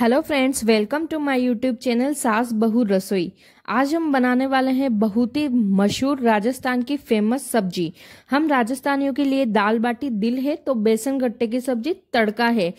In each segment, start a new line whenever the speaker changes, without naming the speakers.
hello friends welcome to my YouTube channel Saas Bahu रसोई आज हम बनाने वाले हैं बहुत ही मशहूर राजस्थान की फेमस सब्जी हम राजस्थानियों के लिए दाल बाटी दिल है तो बेसन गट्टे की सब्जी तड़का है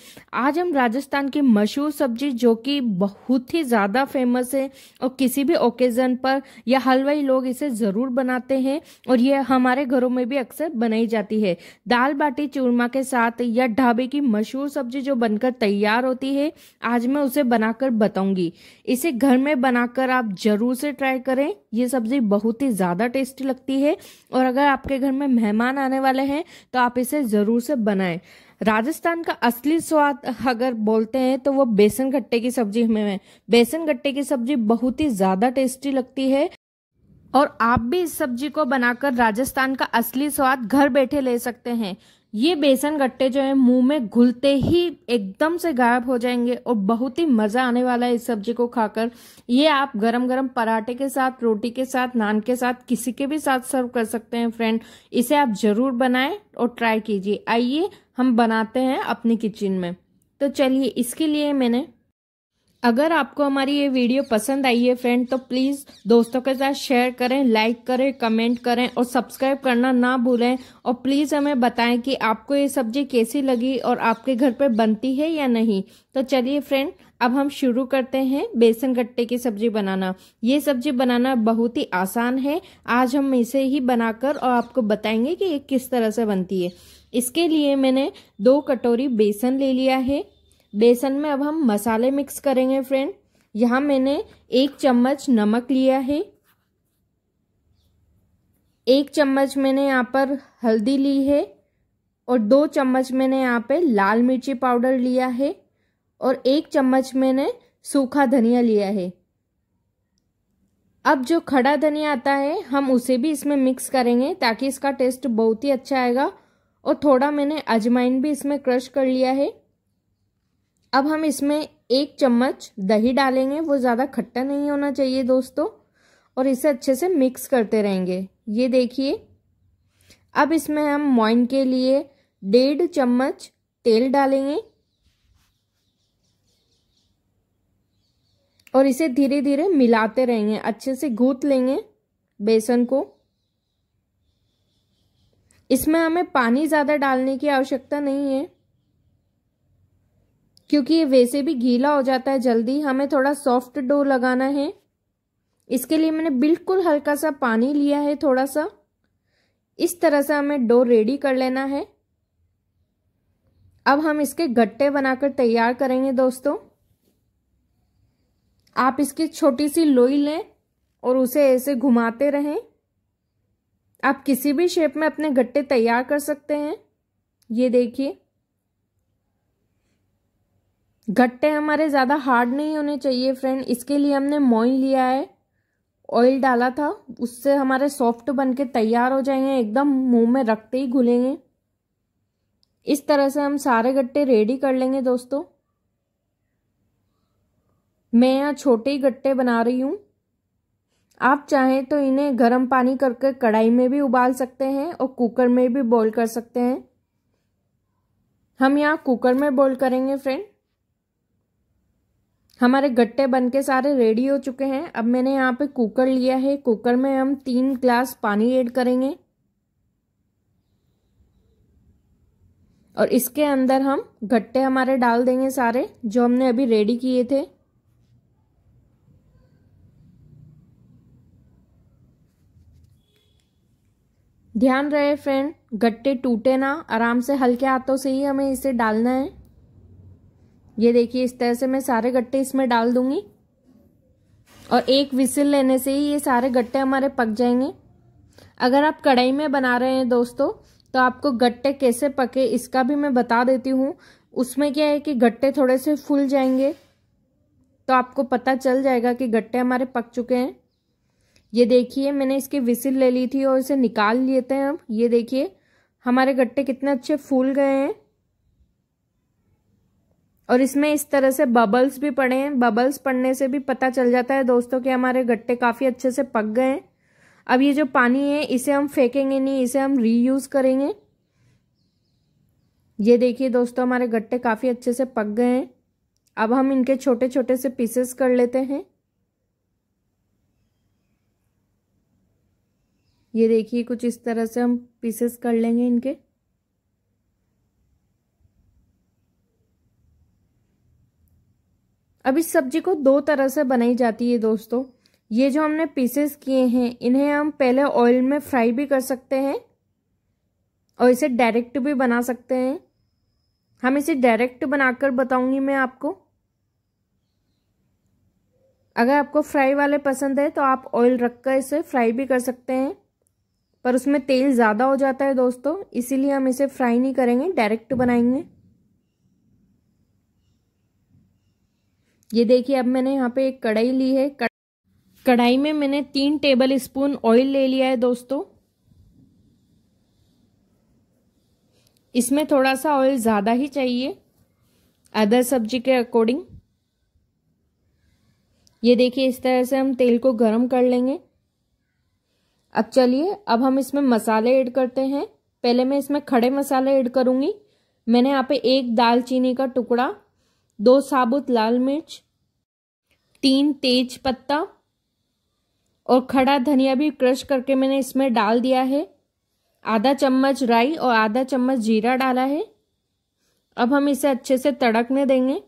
आज हम राजस्थान की मशहूर सब्जी जो कि बहुत ही ज़्यादा फेमस है और किसी भी ओकेज़न पर या हलवाई लोग इसे ज़रूर बनाते हैं और ये हमारे घरों में भी अक्सर बनाई जाती है दाल बाटी चूरमा के साथ या ढाबे की मशहूर सब्जी जो बनकर तैयार होती है आज मैं उसे बनाकर बताऊंगी इसे घर में बनाकर आप जरूर से ट्राई करें ये सब्ज़ी बहुत ही ज़्यादा टेस्टी लगती है और अगर आपके घर में मेहमान आने वाले हैं तो आप इसे ज़रूर से बनाएं राजस्थान का असली स्वाद अगर बोलते हैं तो वो बेसन गट्टे की सब्जी हमें है बेसन गट्टे की सब्जी बहुत ही ज़्यादा टेस्टी लगती है और आप भी इस सब्जी को बनाकर राजस्थान का असली स्वाद घर बैठे ले सकते हैं ये बेसन गट्टे जो है मुंह में घुलते ही एकदम से गायब हो जाएंगे और बहुत ही मज़ा आने वाला है इस सब्जी को खाकर ये आप गरम गरम पराठे के साथ रोटी के साथ नान के साथ किसी के भी साथ सर्व कर सकते हैं फ्रेंड इसे आप ज़रूर बनाएं और ट्राई कीजिए आइए हम बनाते हैं अपनी किचन में तो चलिए इसके लिए मैंने अगर आपको हमारी ये वीडियो पसंद आई है फ्रेंड तो प्लीज़ दोस्तों के साथ शेयर करें लाइक करें कमेंट करें और सब्सक्राइब करना ना भूलें और प्लीज़ हमें बताएं कि आपको ये सब्जी कैसी लगी और आपके घर पर बनती है या नहीं तो चलिए फ्रेंड अब हम शुरू करते हैं बेसन गट्टे की सब्जी बनाना ये सब्जी बनाना बहुत ही आसान है आज हम इसे ही बनाकर और आपको बताएंगे कि ये किस तरह से बनती है इसके लिए मैंने दो कटोरी बेसन ले लिया है बेसन में अब हम मसाले मिक्स करेंगे फ्रेंड यहाँ मैंने एक चम्मच नमक लिया है एक चम्मच मैंने यहाँ पर हल्दी ली है और दो चम्मच मैंने यहाँ पे लाल मिर्ची पाउडर लिया है और एक चम्मच मैंने सूखा धनिया लिया है अब जो खड़ा धनिया आता है हम उसे भी इसमें मिक्स करेंगे ताकि इसका टेस्ट बहुत ही अच्छा आएगा और थोड़ा मैंने अजमाइन भी इसमें क्रश कर लिया है अब हम इसमें एक चम्मच दही डालेंगे वो ज़्यादा खट्टा नहीं होना चाहिए दोस्तों और इसे अच्छे से मिक्स करते रहेंगे ये देखिए अब इसमें हम मोइन के लिए डेढ़ चम्मच तेल डालेंगे और इसे धीरे धीरे मिलाते रहेंगे अच्छे से गूथ लेंगे बेसन को इसमें हमें पानी ज़्यादा डालने की आवश्यकता नहीं है क्योंकि ये वैसे भी गीला हो जाता है जल्दी हमें थोड़ा सॉफ्ट डो लगाना है इसके लिए मैंने बिल्कुल हल्का सा पानी लिया है थोड़ा सा इस तरह से हमें डो रेडी कर लेना है अब हम इसके गट्टे बनाकर तैयार करेंगे दोस्तों आप इसकी छोटी सी लोई लें और उसे ऐसे घुमाते रहें आप किसी भी शेप में अपने गट्टे तैयार कर सकते हैं ये देखिए गट्टे हमारे ज़्यादा हार्ड नहीं होने चाहिए फ्रेंड इसके लिए हमने मोइन लिया है ऑयल डाला था उससे हमारे सॉफ्ट बन के तैयार हो जाएंगे एकदम मुंह में रखते ही घुलेंगे इस तरह से हम सारे गट्टे रेडी कर लेंगे दोस्तों मैं यहाँ छोटे ही गट्टे बना रही हूँ आप चाहें तो इन्हें गर्म पानी करके कढ़ाई में भी उबाल सकते हैं और कुकर में भी बॉयल कर सकते हैं हम यहाँ कुकर में बॉयल करेंगे फ्रेंड हमारे गट्टे बन के सारे रेडी हो चुके हैं अब मैंने यहाँ पे कुकर लिया है कुकर में हम तीन ग्लास पानी ऐड करेंगे और इसके अंदर हम गट्टे हमारे डाल देंगे सारे जो हमने अभी रेडी किए थे ध्यान रहे फ्रेंड गट्टे टूटे ना आराम से हल्के हाथों से ही हमें इसे डालना है ये देखिए इस तरह से मैं सारे गट्टे इसमें डाल दूंगी और एक विसिल लेने से ही ये सारे गट्टे हमारे पक जाएंगे अगर आप कढ़ाई में बना रहे हैं दोस्तों तो आपको गट्टे कैसे पके इसका भी मैं बता देती हूँ उसमें क्या है कि गट्टे थोड़े से फूल जाएंगे तो आपको पता चल जाएगा कि गट्टे हमारे पक चुके हैं ये देखिए मैंने इसकी विसिल ले ली थी और इसे निकाल लेते हैं अब ये देखिए हमारे गट्टे कितने अच्छे फूल गए हैं और इसमें इस तरह से बबल्स भी पड़े हैं बबल्स पड़ने से भी पता चल जाता है दोस्तों कि हमारे गट्टे काफ़ी अच्छे से पक गए हैं अब ये जो पानी है इसे हम फेंकेंगे नहीं इसे हम रीयूज़ करेंगे ये देखिए दोस्तों हमारे गट्टे काफ़ी अच्छे से पक गए हैं अब हम इनके छोटे छोटे से पीसेस कर लेते हैं ये देखिए कुछ इस तरह से हम पीसेस कर लेंगे इनके अब इस सब्जी को दो तरह से बनाई जाती है दोस्तों ये जो हमने पीसेस किए हैं इन्हें हम पहले ऑयल में फ्राई भी कर सकते हैं और इसे डायरेक्ट भी बना सकते हैं हम इसे डायरेक्ट बनाकर बताऊंगी मैं आपको अगर आपको फ्राई वाले पसंद है तो आप ऑयल रखकर इसे फ्राई भी कर सकते हैं पर उसमें तेल ज़्यादा हो जाता है दोस्तों इसीलिए हम इसे फ्राई नहीं करेंगे डायरेक्ट बनाएंगे ये देखिए अब मैंने यहाँ पे एक कढ़ाई ली है कढ़ाई में मैंने तीन टेबल स्पून ऑयल ले लिया है दोस्तों इसमें थोड़ा सा ऑयल ज़्यादा ही चाहिए अदर सब्जी के अकॉर्डिंग ये देखिए इस तरह से हम तेल को गरम कर लेंगे अब चलिए अब हम इसमें मसाले ऐड करते हैं पहले मैं इसमें खड़े मसाले ऐड करूँगी मैंने यहाँ पे एक दालचीनी का टुकड़ा दो साबुत लाल मिर्च तीन तेज पत्ता और खड़ा धनिया भी क्रश करके मैंने इसमें डाल दिया है आधा चम्मच राई और आधा चम्मच जीरा डाला है अब हम इसे अच्छे से तड़कने देंगे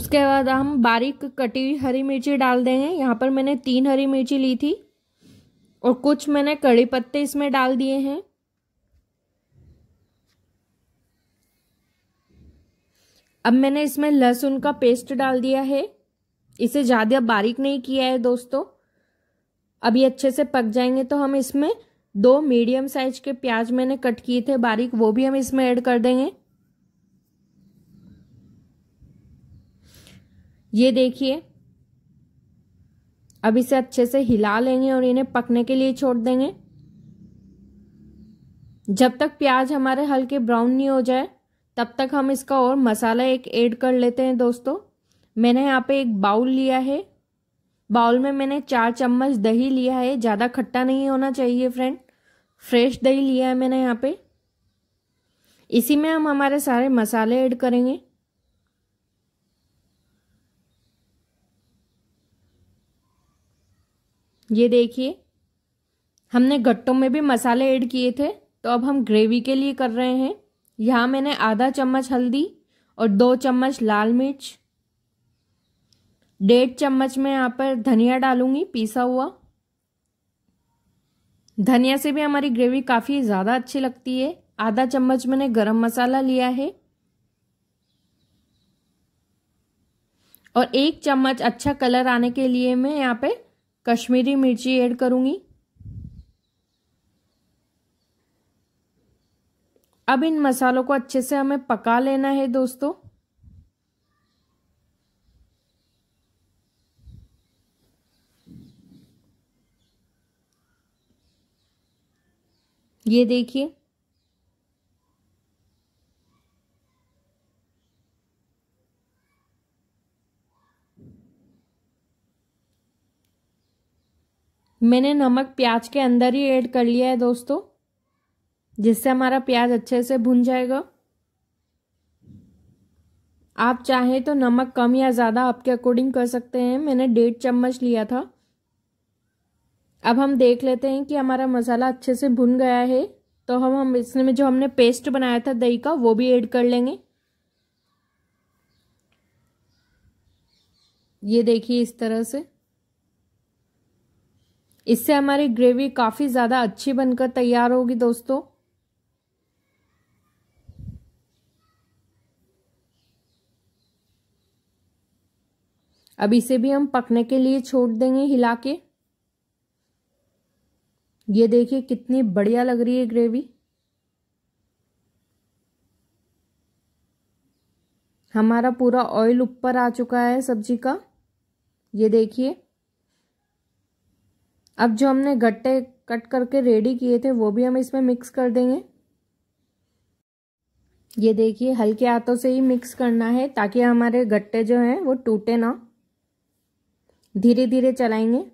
उसके बाद हम बारीक कटी हुई हरी मिर्ची डाल देंगे यहाँ पर मैंने तीन हरी मिर्ची ली थी और कुछ मैंने कड़ी पत्ते इसमें डाल दिए हैं अब मैंने इसमें लहसुन का पेस्ट डाल दिया है इसे ज़्यादा बारीक नहीं किया है दोस्तों अब ये अच्छे से पक जाएंगे तो हम इसमें दो मीडियम साइज के प्याज मैंने कट किए थे बारीक वो भी हम इसमें ऐड कर देंगे ये देखिए अब इसे अच्छे से हिला लेंगे और इन्हें पकने के लिए छोड़ देंगे जब तक प्याज हमारे हल्के ब्राउन नहीं हो जाए तब तक हम इसका और मसाला एक ऐड कर लेते हैं दोस्तों मैंने यहाँ पे एक बाउल लिया है बाउल में मैंने चार चम्मच दही लिया है ज़्यादा खट्टा नहीं होना चाहिए फ्रेंड फ्रेश दही लिया है मैंने यहाँ पे इसी में हम हमारे सारे मसाले ऐड करेंगे ये देखिए हमने गट्टों में भी मसाले ऐड किए थे तो अब हम ग्रेवी के लिए कर रहे हैं यहाँ मैंने आधा चम्मच हल्दी और दो चम्मच लाल मिर्च डेढ़ चम्मच में यहाँ पर धनिया डालूंगी पीसा हुआ धनिया से भी हमारी ग्रेवी काफ़ी ज़्यादा अच्छी लगती है आधा चम्मच मैंने गरम मसाला लिया है और एक चम्मच अच्छा कलर आने के लिए मैं यहाँ पे कश्मीरी मिर्ची ऐड करूँगी अब इन मसालों को अच्छे से हमें पका लेना है दोस्तों ये देखिए मैंने नमक प्याज के अंदर ही ऐड कर लिया है दोस्तों जिससे हमारा प्याज अच्छे से भुन जाएगा आप चाहे तो नमक कम या ज़्यादा आपके अकॉर्डिंग कर सकते हैं मैंने डेढ़ चम्मच लिया था अब हम देख लेते हैं कि हमारा मसाला अच्छे से भुन गया है तो हम हम इसमें जो हमने पेस्ट बनाया था दही का वो भी ऐड कर लेंगे ये देखिए इस तरह से इससे हमारी ग्रेवी काफ़ी ज़्यादा अच्छी बनकर तैयार होगी दोस्तों अब इसे भी हम पकने के लिए छोड़ देंगे हिला के ये देखिए कितनी बढ़िया लग रही है ग्रेवी हमारा पूरा ऑयल ऊपर आ चुका है सब्जी का ये देखिए अब जो हमने गट्टे कट करके रेडी किए थे वो भी हम इसमें मिक्स कर देंगे ये देखिए हल्के हाथों से ही मिक्स करना है ताकि हमारे गट्टे जो हैं वो टूटे ना धीरे धीरे चलाएंगे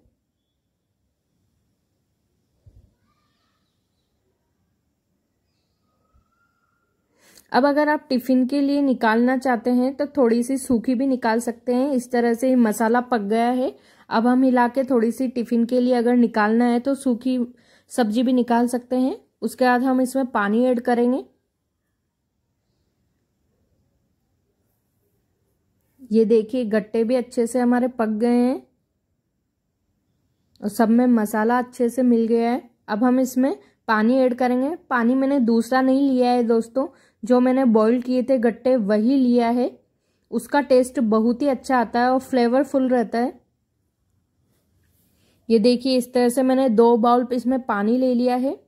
अब अगर आप टिफ़िन के लिए निकालना चाहते हैं तो थोड़ी सी सूखी भी निकाल सकते हैं इस तरह से मसाला पक गया है अब हम हिला के थोड़ी सी टिफ़िन के लिए अगर निकालना है तो सूखी सब्जी भी निकाल सकते हैं उसके बाद हम इसमें पानी ऐड करेंगे ये देखिए गट्टे भी अच्छे से हमारे पक गए हैं और सब में मसाला अच्छे से मिल गया है अब हम इसमें पानी ऐड करेंगे पानी मैंने दूसरा नहीं लिया है दोस्तों जो मैंने बॉईल किए थे गट्टे वही लिया है उसका टेस्ट बहुत ही अच्छा आता है और फ्लेवरफुल रहता है ये देखिए इस तरह से मैंने दो बाउल इसमें पानी ले लिया है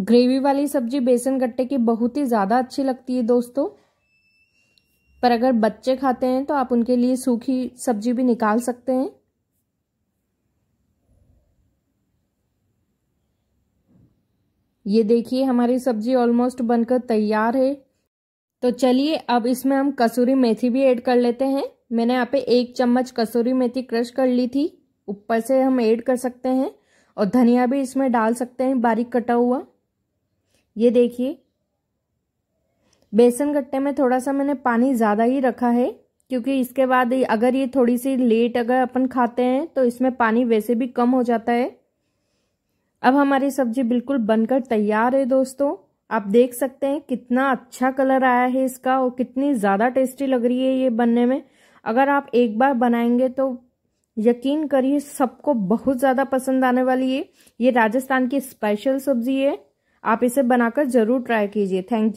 ग्रेवी वाली सब्जी बेसन गट्टे की बहुत ही ज़्यादा अच्छी लगती है दोस्तों पर अगर बच्चे खाते हैं तो आप उनके लिए सूखी सब्जी भी निकाल सकते हैं ये देखिए हमारी सब्जी ऑलमोस्ट बनकर तैयार है तो चलिए अब इसमें हम कसूरी मेथी भी ऐड कर लेते हैं मैंने यहाँ पे एक चम्मच कसूरी मेथी क्रश कर ली थी ऊपर से हम ऐड कर सकते हैं और धनिया भी इसमें डाल सकते हैं बारीक कटा हुआ ये देखिए बेसन गट्टे में थोड़ा सा मैंने पानी ज़्यादा ही रखा है क्योंकि इसके बाद अगर ये थोड़ी सी लेट अगर अपन खाते हैं तो इसमें पानी वैसे भी कम हो जाता है अब हमारी सब्जी बिल्कुल बनकर तैयार है दोस्तों आप देख सकते हैं कितना अच्छा कलर आया है इसका और कितनी ज़्यादा टेस्टी लग रही है ये बनने में अगर आप एक बार बनाएंगे तो यकीन करिए सबको बहुत ज़्यादा पसंद आने वाली है ये राजस्थान की स्पेशल सब्जी है आप इसे बनाकर ज़रूर ट्राई कीजिए थैंक यू